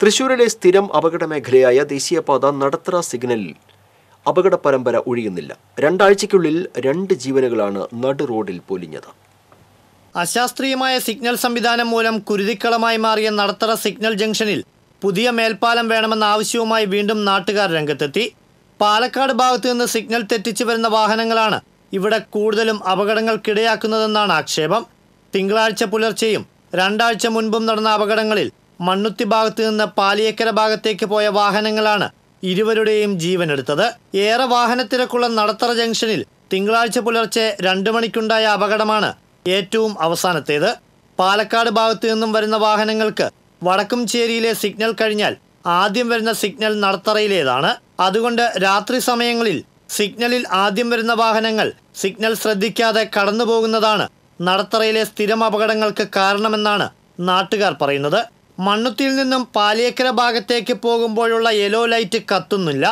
തൃശൂരിലെ സ്ഥിരം അപകട മേഖലയായ ദേശീയപാത നടത്തറ സിഗ്നലിൽ അപകട പരമ്പര ഒഴിയുന്നില്ല രണ്ടാഴ്ചയ്ക്കുള്ളിൽ രണ്ട് ജീവനുകളാണ് നടു റോഡിൽ പൊലിഞ്ഞത് അശാസ്ത്രീയമായ സിഗ്നൽ സംവിധാനം മൂലം കുരുതിക്കളമായി മാറിയ നടത്തറ സിഗ്നൽ ജംഗ്ഷനിൽ പുതിയ മേൽപ്പാലം വേണമെന്ന ആവശ്യവുമായി വീണ്ടും നാട്ടുകാർ രംഗത്തെത്തി പാലക്കാട് ഭാഗത്തു നിന്ന് സിഗ്നൽ തെറ്റിച്ചു വരുന്ന വാഹനങ്ങളാണ് ഇവിടെ കൂടുതലും അപകടങ്ങൾക്കിടയാക്കുന്നതെന്നാണ് ആക്ഷേപം തിങ്കളാഴ്ച പുലർച്ചെയും രണ്ടാഴ്ച മുൻപും നടന്ന അപകടങ്ങളിൽ മണ്ണുത്തി ഭാഗത്തു നിന്ന് പാലിയേക്കര ഭാഗത്തേക്ക് പോയ വാഹനങ്ങളാണ് ഇരുവരുടെയും ജീവനെടുത്തത് ഏറെ വാഹനത്തിരക്കുള്ള നടത്തറ ജംഗ്ഷനിൽ തിങ്കളാഴ്ച പുലർച്ചെ രണ്ടു മണിക്കുണ്ടായ അപകടമാണ് ഏറ്റവും അവസാനത്തേത് പാലക്കാട് ഭാഗത്തു നിന്നും വരുന്ന വാഹനങ്ങൾക്ക് വടക്കുംചേരിയിലെ സിഗ്നൽ കഴിഞ്ഞാൽ ആദ്യം വരുന്ന സിഗ്നൽ നടത്തറയിലേതാണ് അതുകൊണ്ട് രാത്രി സമയങ്ങളിൽ സിഗ്നലിൽ ആദ്യം വരുന്ന വാഹനങ്ങൾ സിഗ്നൽ ശ്രദ്ധിക്കാതെ കടന്നുപോകുന്നതാണ് നടത്തറയിലെ സ്ഥിരം അപകടങ്ങൾക്ക് കാരണമെന്നാണ് നാട്ടുകാർ പറയുന്നത് മണ്ണുത്തിൽ നിന്നും പാലിയേക്കര ഭാഗത്തേക്ക് പോകുമ്പോഴുള്ള യെല്ലോ ലൈറ്റ് കത്തുന്നില്ല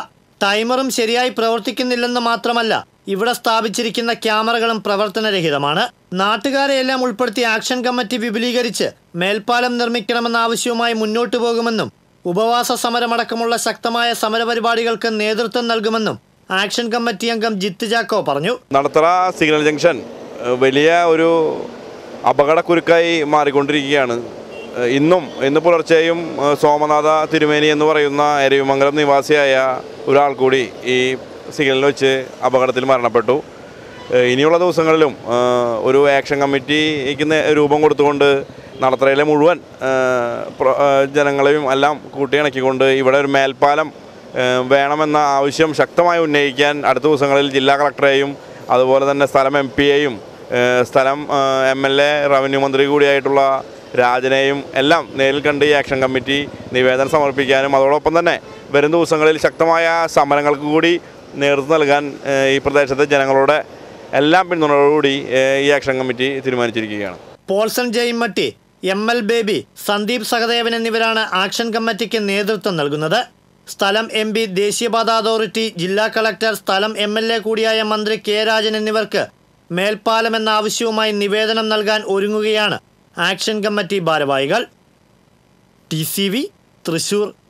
ടൈമറും ശരിയായി പ്രവർത്തിക്കുന്നില്ലെന്ന് മാത്രമല്ല ഇവിടെ സ്ഥാപിച്ചിരിക്കുന്ന ക്യാമറകളും പ്രവർത്തനരഹിതമാണ് നാട്ടുകാരെ എല്ലാം ഉൾപ്പെടുത്തി ആക്ഷൻ കമ്മിറ്റി വിപുലീകരിച്ച് മേൽപ്പാലം നിർമ്മിക്കണമെന്ന ആവശ്യവുമായി മുന്നോട്ടു പോകുമെന്നും ഉപവാസ സമരമടക്കമുള്ള ശക്തമായ സമരപരിപാടികൾക്ക് നേതൃത്വം നൽകുമെന്നും ആക്ഷൻ കമ്മിറ്റി അംഗം ജിത്ത് ജാക്കോ പറഞ്ഞു നടത്തറ സിഗ്നൽ ജംഗ്ഷൻ വലിയ ഒരു അപകടക്കുരുക്കായി മാറിക്കൊണ്ടിരിക്കുകയാണ് ഇന്നും ഇന്ന് പുലർച്ചെയും സോമനാഥ തിരുമേനി എന്ന് പറയുന്ന എരവിമംഗലം നിവാസിയായ ഒരാൾ കൂടി ഈ സിഗ്നലിൽ വെച്ച് അപകടത്തിൽ മരണപ്പെട്ടു ഇനിയുള്ള ദിവസങ്ങളിലും ഒരു ആക്ഷൻ കമ്മിറ്റിക്ക് രൂപം കൊടുത്തുകൊണ്ട് നടത്തറയിലെ മുഴുവൻ ജനങ്ങളെയും എല്ലാം കൂട്ടിയിണക്കിക്കൊണ്ട് ഇവിടെ ഒരു മേൽപ്പാലം വേണമെന്ന ആവശ്യം ശക്തമായി ഉന്നയിക്കാൻ അടുത്ത ദിവസങ്ങളിൽ ജില്ലാ കളക്ടറേയും അതുപോലെ തന്നെ സ്ഥലം എം പിയെയും സ്ഥലം എം എൽ എ റവന്യൂ മന്ത്രി കൂടിയായിട്ടുള്ള രാജനെയും എല്ലാം നേരിൽ കണ്ട് ഈ ആക്ഷൻ കമ്മിറ്റി നിവേദനം സമർപ്പിക്കാനും അതോടൊപ്പം തന്നെ വരും ദിവസങ്ങളിൽ ശക്തമായ സമരങ്ങൾക്ക് കൂടി നേതൃത്വം നൽകാൻ ഈ പ്രദേശത്തെ ജനങ്ങളുടെ എല്ലാം പിന്തുണയോടുകൂടി ഈ ആക്ഷൻ കമ്മിറ്റി തീരുമാനിച്ചിരിക്കുകയാണ് പോൾസൺ ജയിമട്ടി എം എൽ ബേബി സന്ദീപ് സഹദേവൻ എന്നിവരാണ് ആക്ഷൻ കമ്മിറ്റിക്ക് നേതൃത്വം നൽകുന്നത് സ്ഥലം എം പി ദേശീയപാത അതോറിറ്റി ജില്ലാ കളക്ടർ സ്ഥലം എം എൽ എ കൂടിയായ മന്ത്രി കെ രാജൻ എന്നിവർക്ക് മേൽപ്പാലം എന്ന ആവശ്യവുമായി നിവേദനം നൽകാൻ ഒരുങ്ങുകയാണ് ആക്ഷൻ കമ്മിറ്റി ഭാരവാഹികൾ ടി സി വി തൃശൂർ